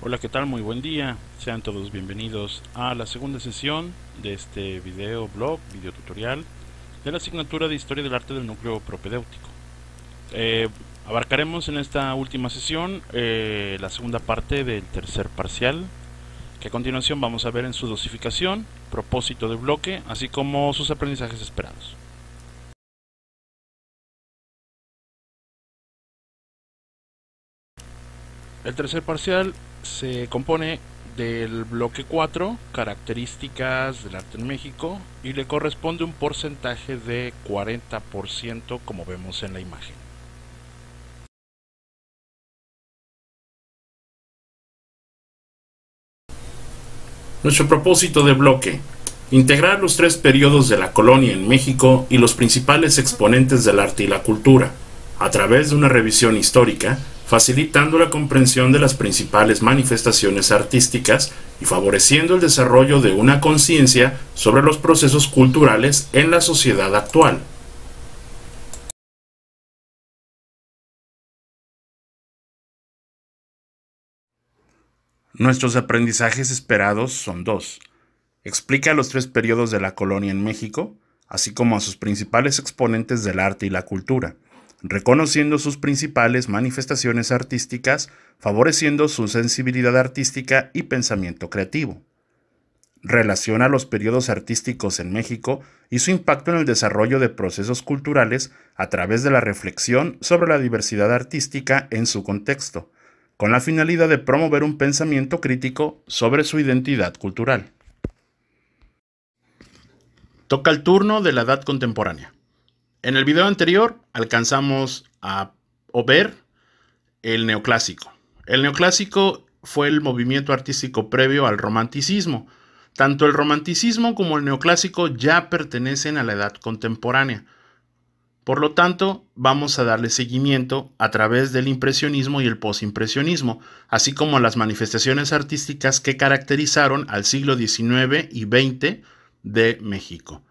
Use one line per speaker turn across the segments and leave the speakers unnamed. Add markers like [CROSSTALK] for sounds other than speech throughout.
Hola, ¿qué tal? Muy buen día. Sean todos bienvenidos a la segunda sesión de este video blog, video tutorial de la asignatura de Historia del Arte del Núcleo Propedéutico. Eh, abarcaremos en esta última sesión eh, la segunda parte del tercer parcial que a continuación vamos a ver en su dosificación, propósito de bloque,
así como sus aprendizajes esperados. El tercer parcial
se compone del bloque 4, características del arte en México, y le corresponde un porcentaje de 40% como vemos en la imagen.
Nuestro propósito de bloque, integrar los
tres periodos de la colonia en México y los principales exponentes del arte y la cultura, a través de una revisión histórica, facilitando la comprensión de las principales manifestaciones artísticas y favoreciendo el desarrollo de una conciencia sobre los procesos
culturales en la sociedad actual.
Nuestros aprendizajes esperados son dos. Explica los tres periodos de la colonia en México, así como a sus principales exponentes del arte y la cultura, reconociendo sus principales manifestaciones artísticas, favoreciendo su sensibilidad artística y pensamiento creativo. Relaciona los periodos artísticos en México y su impacto en el desarrollo de procesos culturales a través de la reflexión sobre la diversidad artística en su contexto con la finalidad de promover un pensamiento crítico sobre su identidad cultural. Toca el turno de la edad contemporánea. En el video anterior alcanzamos a ver el neoclásico. El neoclásico fue el movimiento artístico previo al romanticismo. Tanto el romanticismo como el neoclásico ya pertenecen a la edad contemporánea. Por lo tanto, vamos a darle seguimiento a través del impresionismo y el posimpresionismo, así como las manifestaciones artísticas que caracterizaron al siglo XIX y XX de México.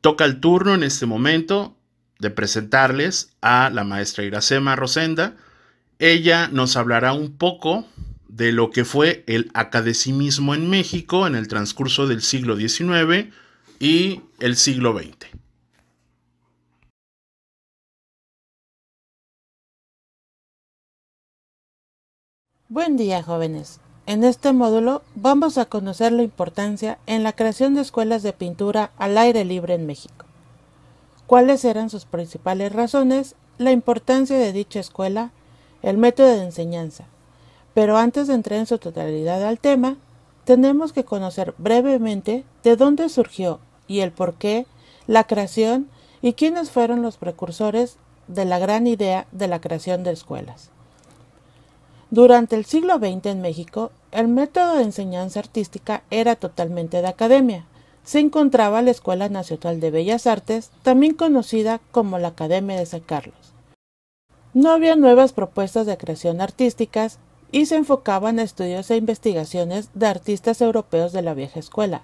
Toca el turno en este momento de presentarles a la maestra Iracema Rosenda. Ella nos hablará un poco de lo que fue el academicismo en México en el transcurso del siglo XIX
y el siglo XX. Buen
día, jóvenes. En este módulo vamos a conocer la importancia en la creación de escuelas de pintura al aire libre en México. ¿Cuáles eran sus principales razones? La importancia de dicha escuela, el método de enseñanza. Pero antes de entrar en su totalidad al tema, tenemos que conocer brevemente de dónde surgió y el por qué, la creación y quiénes fueron los precursores de la gran idea de la creación de escuelas. Durante el siglo XX en México, el método de enseñanza artística era totalmente de academia. Se encontraba la Escuela Nacional de Bellas Artes, también conocida como la Academia de San Carlos. No había nuevas propuestas de creación artísticas y se enfocaban a estudios e investigaciones de artistas europeos de la vieja escuela.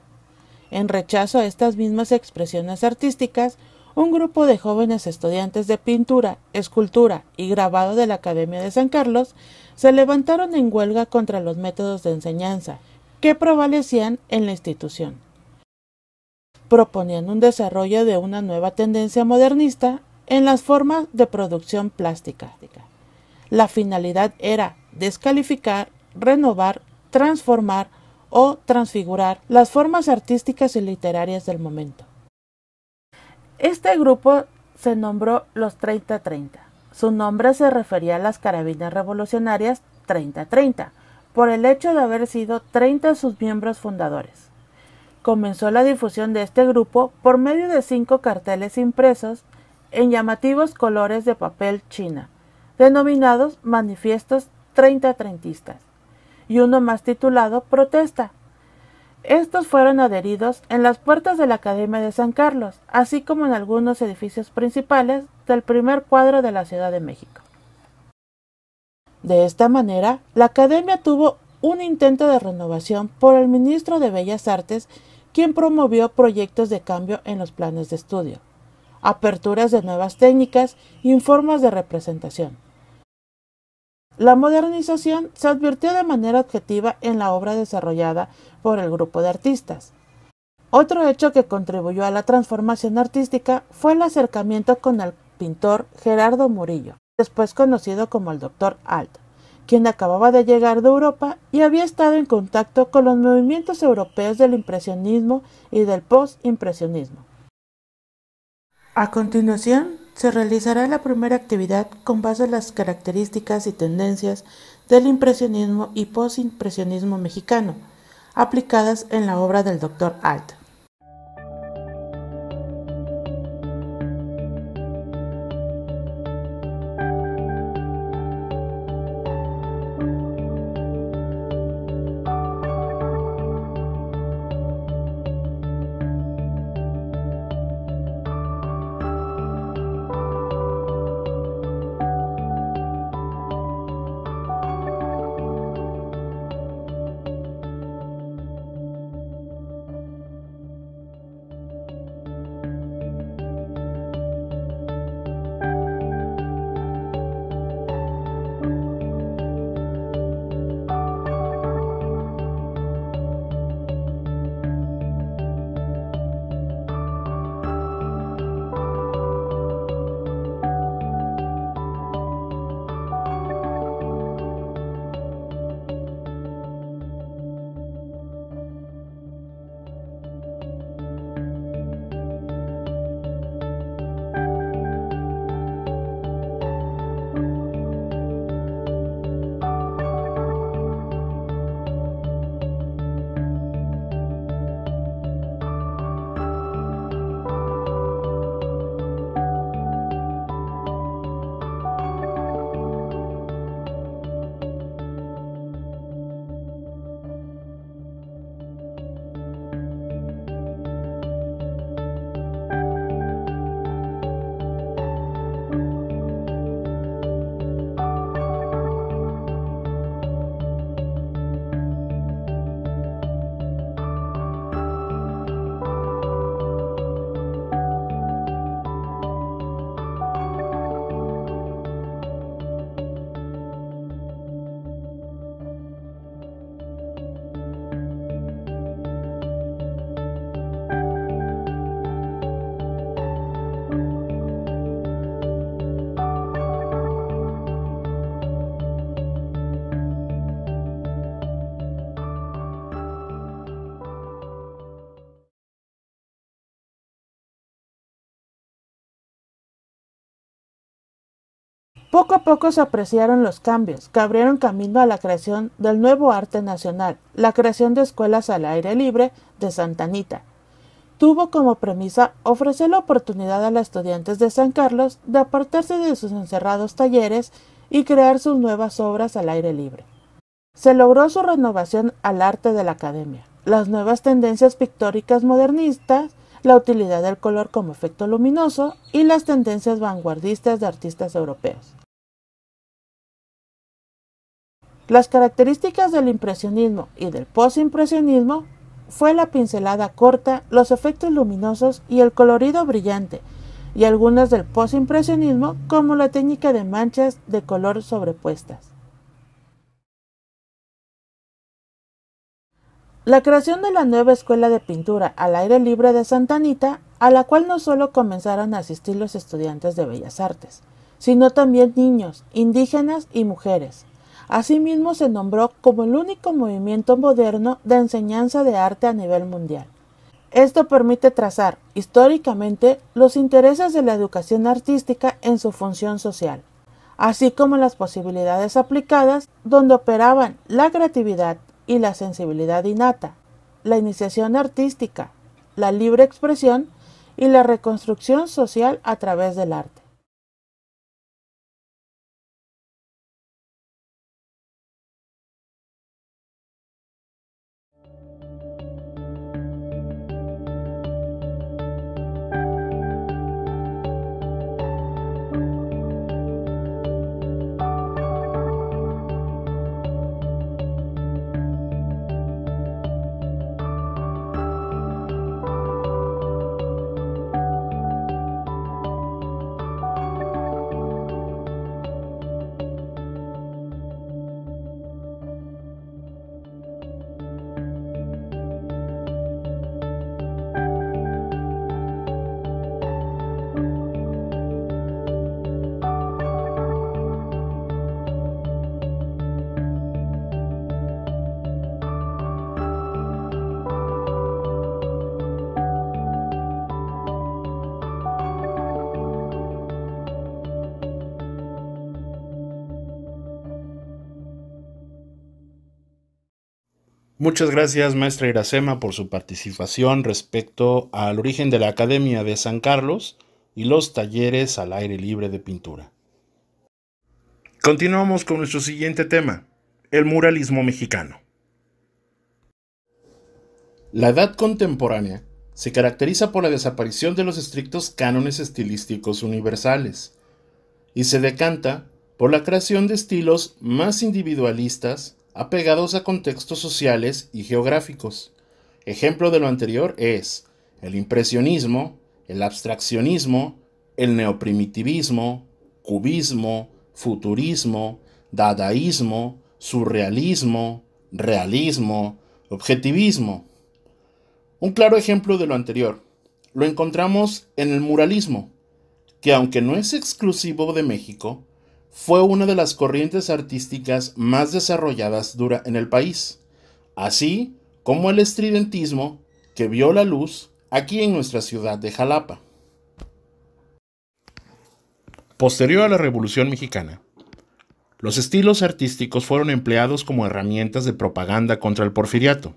En rechazo a estas mismas expresiones artísticas, un grupo de jóvenes estudiantes de pintura, escultura y grabado de la Academia de San Carlos se levantaron en huelga contra los métodos de enseñanza que prevalecían en la institución. Proponían un desarrollo de una nueva tendencia modernista en las formas de producción plástica. La finalidad era descalificar, renovar, transformar o transfigurar las formas artísticas y literarias del momento. Este grupo se nombró los 3030. Su nombre se refería a las carabinas revolucionarias 3030 por el hecho de haber sido 30 sus miembros fundadores. Comenzó la difusión de este grupo por medio de cinco carteles impresos en llamativos colores de papel china, denominados manifiestos 30 30 y uno más titulado Protesta, estos fueron adheridos en las puertas de la Academia de San Carlos, así como en algunos edificios principales del primer cuadro de la Ciudad de México. De esta manera, la Academia tuvo un intento de renovación por el ministro de Bellas Artes, quien promovió proyectos de cambio en los planes de estudio, aperturas de nuevas técnicas y formas de representación. La modernización se advirtió de manera objetiva en la obra desarrollada por el grupo de artistas. Otro hecho que contribuyó a la transformación artística fue el acercamiento con el pintor Gerardo Murillo, después conocido como el Dr. Alt, quien acababa de llegar de Europa y había estado en contacto con los movimientos europeos del impresionismo y del postimpresionismo. A continuación, se realizará la primera actividad con base en las características y tendencias del impresionismo y postimpresionismo mexicano, aplicadas en la obra del Dr. Alt. Poco a poco se apreciaron los cambios que abrieron camino a la creación del nuevo arte nacional, la creación de escuelas al aire libre de Santa Anita. Tuvo como premisa ofrecer la oportunidad a los estudiantes de San Carlos de apartarse de sus encerrados talleres y crear sus nuevas obras al aire libre. Se logró su renovación al arte de la academia, las nuevas tendencias pictóricas modernistas la utilidad del color como efecto luminoso y las tendencias vanguardistas de artistas europeos. Las características del impresionismo y del postimpresionismo fue la pincelada corta, los efectos luminosos y el colorido brillante, y algunas del postimpresionismo como la técnica de manchas de color sobrepuestas. La creación de la nueva escuela de pintura al aire libre de Santa Anita, a la cual no solo comenzaron a asistir los estudiantes de Bellas Artes, sino también niños, indígenas y mujeres. Asimismo se nombró como el único movimiento moderno de enseñanza de arte a nivel mundial. Esto permite trazar, históricamente, los intereses de la educación artística en su función social, así como las posibilidades aplicadas donde operaban la creatividad, y la sensibilidad innata, la iniciación artística, la libre expresión y la reconstrucción social a través del arte.
Muchas gracias, maestra Iracema, por su participación respecto al origen de la Academia de San Carlos y los talleres al aire libre de pintura. Continuamos con nuestro siguiente tema, el muralismo mexicano. La edad contemporánea se caracteriza por la desaparición de los estrictos cánones estilísticos universales y se decanta por la creación de estilos más individualistas apegados a contextos sociales y geográficos. Ejemplo de lo anterior es el impresionismo, el abstraccionismo, el neoprimitivismo, cubismo, futurismo, dadaísmo, surrealismo, realismo, objetivismo. Un claro ejemplo de lo anterior lo encontramos en el muralismo, que aunque no es exclusivo de México, fue una de las corrientes artísticas más desarrolladas dura en el país, así como el estridentismo que vio la luz aquí en nuestra ciudad de Jalapa. Posterior a la Revolución Mexicana, los estilos artísticos fueron empleados como herramientas de propaganda contra el porfiriato.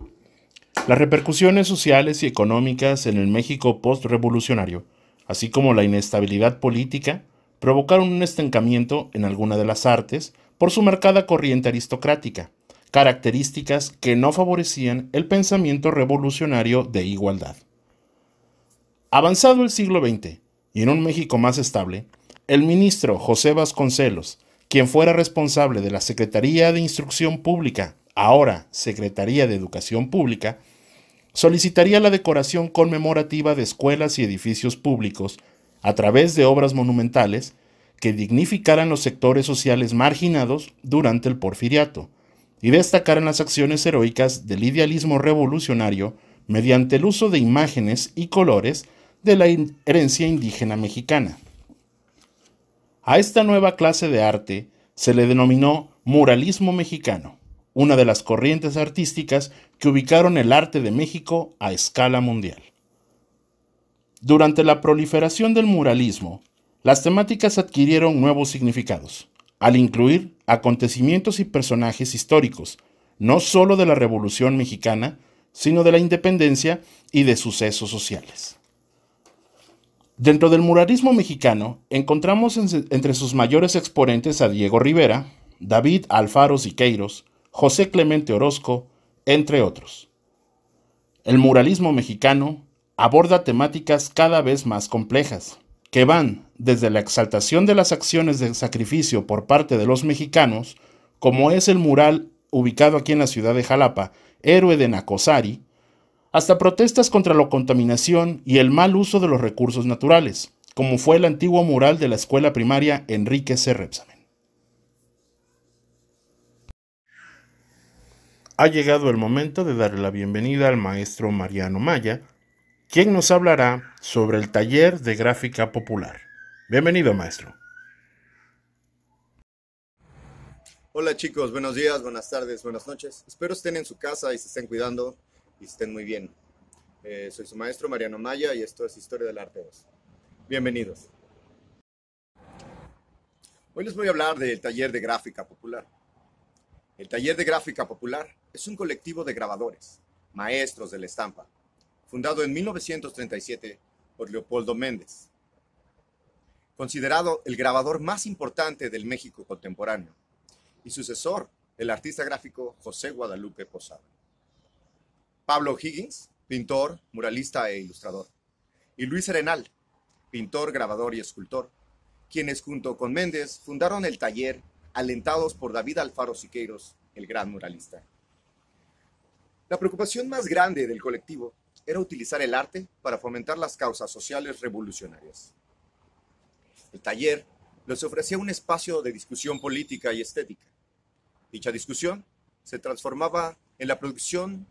Las repercusiones sociales y económicas en el México postrevolucionario, así como la inestabilidad política, provocaron un estancamiento en alguna de las artes por su marcada corriente aristocrática, características que no favorecían el pensamiento revolucionario de igualdad. Avanzado el siglo XX, y en un México más estable, el ministro José Vasconcelos, quien fuera responsable de la Secretaría de Instrucción Pública, ahora Secretaría de Educación Pública, solicitaría la decoración conmemorativa de escuelas y edificios públicos a través de obras monumentales que dignificaran los sectores sociales marginados durante el porfiriato y destacaran las acciones heroicas del idealismo revolucionario mediante el uso de imágenes y colores de la herencia indígena mexicana. A esta nueva clase de arte se le denominó muralismo mexicano, una de las corrientes artísticas que ubicaron el arte de México a escala mundial. Durante la proliferación del muralismo, las temáticas adquirieron nuevos significados, al incluir acontecimientos y personajes históricos, no solo de la Revolución Mexicana, sino de la independencia y de sucesos sociales. Dentro del muralismo mexicano, encontramos entre sus mayores exponentes a Diego Rivera, David Alfaro Siqueiros, José Clemente Orozco, entre otros. El muralismo mexicano aborda temáticas cada vez más complejas, que van desde la exaltación de las acciones de sacrificio por parte de los mexicanos, como es el mural ubicado aquí en la ciudad de Jalapa, héroe de Nacosari, hasta protestas contra la contaminación y el mal uso de los recursos naturales, como fue el antiguo mural de la escuela primaria Enrique C. Repsamen. Ha llegado el momento de darle la bienvenida al maestro Mariano Maya, ¿Quién nos hablará sobre el taller de gráfica popular. Bienvenido, maestro.
Hola chicos, buenos días, buenas tardes, buenas noches. Espero estén en su casa y se estén cuidando y estén muy bien. Eh, soy su maestro Mariano Maya y esto es Historia del Arte 2. Bienvenidos. Hoy les voy a hablar del taller de gráfica popular. El taller de gráfica popular es un colectivo de grabadores, maestros de la estampa, fundado en 1937 por Leopoldo Méndez, considerado el grabador más importante del México contemporáneo, y sucesor, el artista gráfico José Guadalupe Posada. Pablo Higgins, pintor, muralista e ilustrador, y Luis Arenal, pintor, grabador y escultor, quienes junto con Méndez fundaron el taller alentados por David Alfaro Siqueiros, el gran muralista. La preocupación más grande del colectivo era utilizar el arte para fomentar las causas sociales revolucionarias. El taller les ofrecía un espacio de discusión política y estética. Dicha discusión se transformaba en la producción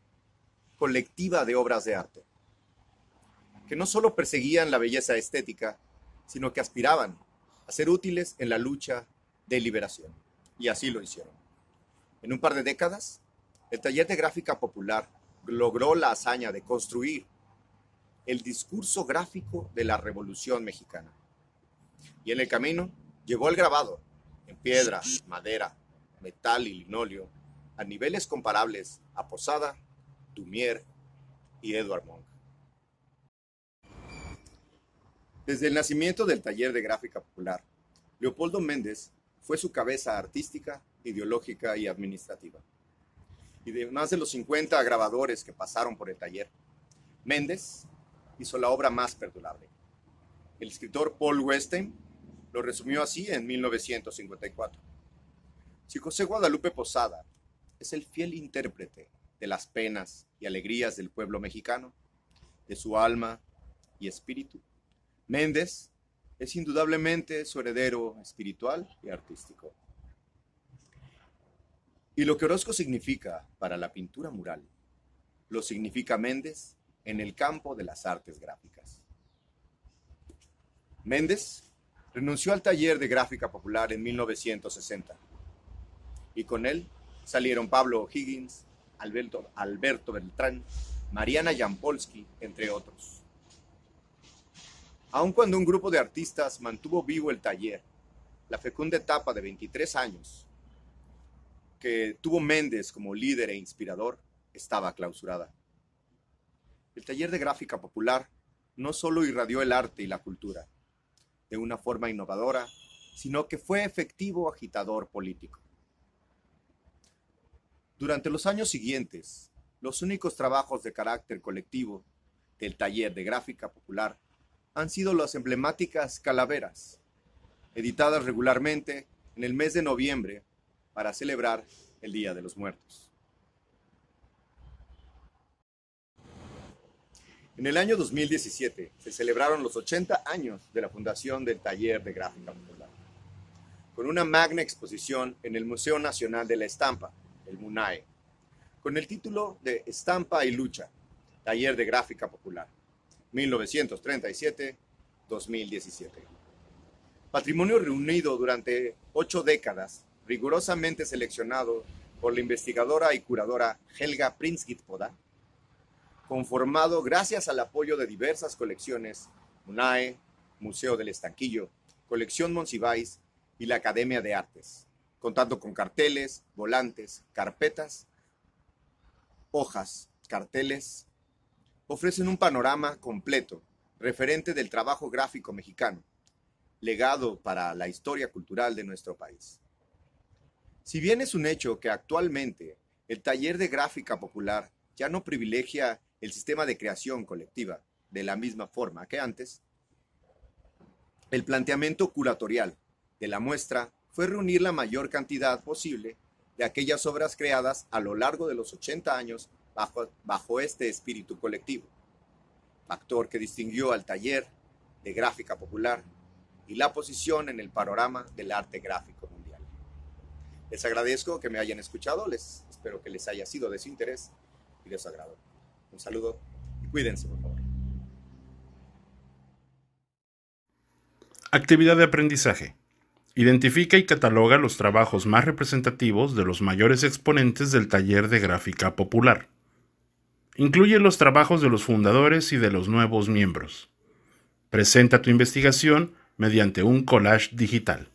colectiva de obras de arte, que no solo perseguían la belleza estética, sino que aspiraban a ser útiles en la lucha de liberación. Y así lo hicieron. En un par de décadas, el taller de gráfica popular logró la hazaña de construir el discurso gráfico de la Revolución Mexicana. Y en el camino llevó el grabado en piedra, madera, metal y linóleo a niveles comparables a Posada, Dumier y Edward Monk. Desde el nacimiento del taller de gráfica popular, Leopoldo Méndez fue su cabeza artística, ideológica y administrativa y de más de los 50 grabadores que pasaron por el taller. Méndez hizo la obra más perdurable. El escritor Paul Westen lo resumió así en 1954. Si José Guadalupe Posada es el fiel intérprete de las penas y alegrías del pueblo mexicano, de su alma y espíritu, Méndez es indudablemente su heredero espiritual y artístico. Y lo que Orozco significa para la pintura mural, lo significa Méndez en el campo de las artes gráficas. Méndez renunció al taller de gráfica popular en 1960 y con él salieron Pablo O'Higgins, Alberto, Beltrán, Mariana Jampolsky, entre otros. Aun cuando un grupo de artistas mantuvo vivo el taller, la fecunda etapa de 23 años que tuvo Méndez como líder e inspirador estaba clausurada. El taller de gráfica popular no solo irradió el arte y la cultura de una forma innovadora, sino que fue efectivo agitador político. Durante los años siguientes, los únicos trabajos de carácter colectivo del taller de gráfica popular han sido las emblemáticas calaveras, editadas regularmente en el mes de noviembre para celebrar el Día de los Muertos. En el año 2017 se celebraron los 80 años de la fundación del Taller de Gráfica Popular, con una magna exposición en el Museo Nacional de la Estampa, el MUNAE, con el título de Estampa y Lucha, Taller de Gráfica Popular, 1937-2017. Patrimonio reunido durante ocho décadas rigurosamente seleccionado por la investigadora y curadora Helga Prinsgitpoda, conformado gracias al apoyo de diversas colecciones, UNAE, Museo del Estanquillo, Colección Monsiváis y la Academia de Artes, contando con carteles, volantes, carpetas, hojas, carteles, ofrecen un panorama completo referente del trabajo gráfico mexicano, legado para la historia cultural de nuestro país. Si bien es un hecho que actualmente el taller de gráfica popular ya no privilegia el sistema de creación colectiva de la misma forma que antes, el planteamiento curatorial de la muestra fue reunir la mayor cantidad posible de aquellas obras creadas a lo largo de los 80 años bajo, este espíritu colectivo, factor que distinguió al taller de gráfica popular y la posición en el panorama del arte gráfico les agradezco que me hayan escuchado, les espero que les haya sido de su interés y les su agrado. Un saludo y cuídense, por favor.
Actividad de aprendizaje. Identifica y cataloga los trabajos más representativos de los mayores exponentes del taller de gráfica popular. Incluye los trabajos de los fundadores y de los nuevos miembros. Presenta tu investigación mediante un collage digital.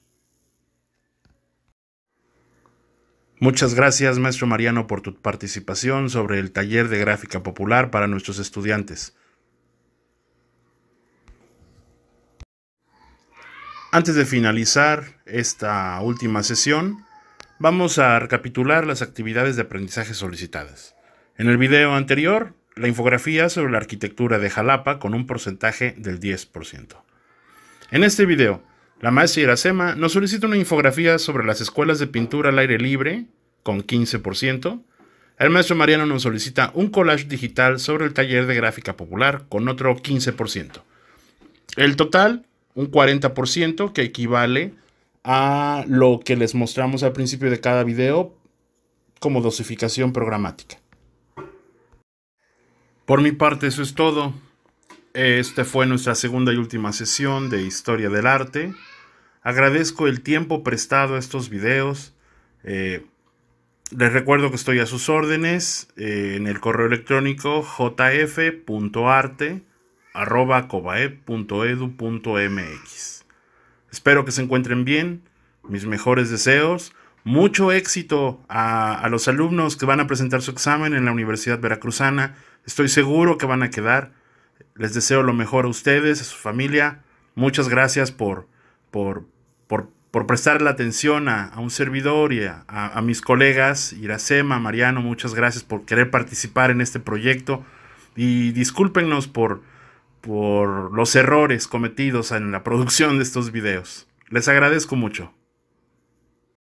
Muchas gracias, maestro Mariano, por tu participación sobre el taller de gráfica popular para nuestros estudiantes. Antes de finalizar esta última sesión, vamos a recapitular las actividades de aprendizaje solicitadas. En el video anterior, la infografía sobre la arquitectura de Jalapa con un porcentaje del 10%. En este video, la maestra Iracema nos solicita una infografía sobre las escuelas de pintura al aire libre, con 15%. El maestro Mariano nos solicita un collage digital sobre el taller de gráfica popular, con otro 15%. El total, un 40%, que equivale a lo que les mostramos al principio de cada video como dosificación programática. Por mi parte, eso es todo. Esta fue nuestra segunda y última sesión de Historia del Arte. Agradezco el tiempo prestado a estos videos. Eh, les recuerdo que estoy a sus órdenes eh, en el correo electrónico jf.arte.cobae.edu.mx. Espero que se encuentren bien. Mis mejores deseos. Mucho éxito a, a los alumnos que van a presentar su examen en la Universidad Veracruzana. Estoy seguro que van a quedar. Les deseo lo mejor a ustedes, a su familia. Muchas gracias por, por, por, prestar la atención a, un servidor y a, mis colegas, Iracema, Mariano, muchas gracias por querer participar en este proyecto y discúlpenos por, por los errores cometidos en la [LAUGHS] producción de estos videos. Les agradezco mucho.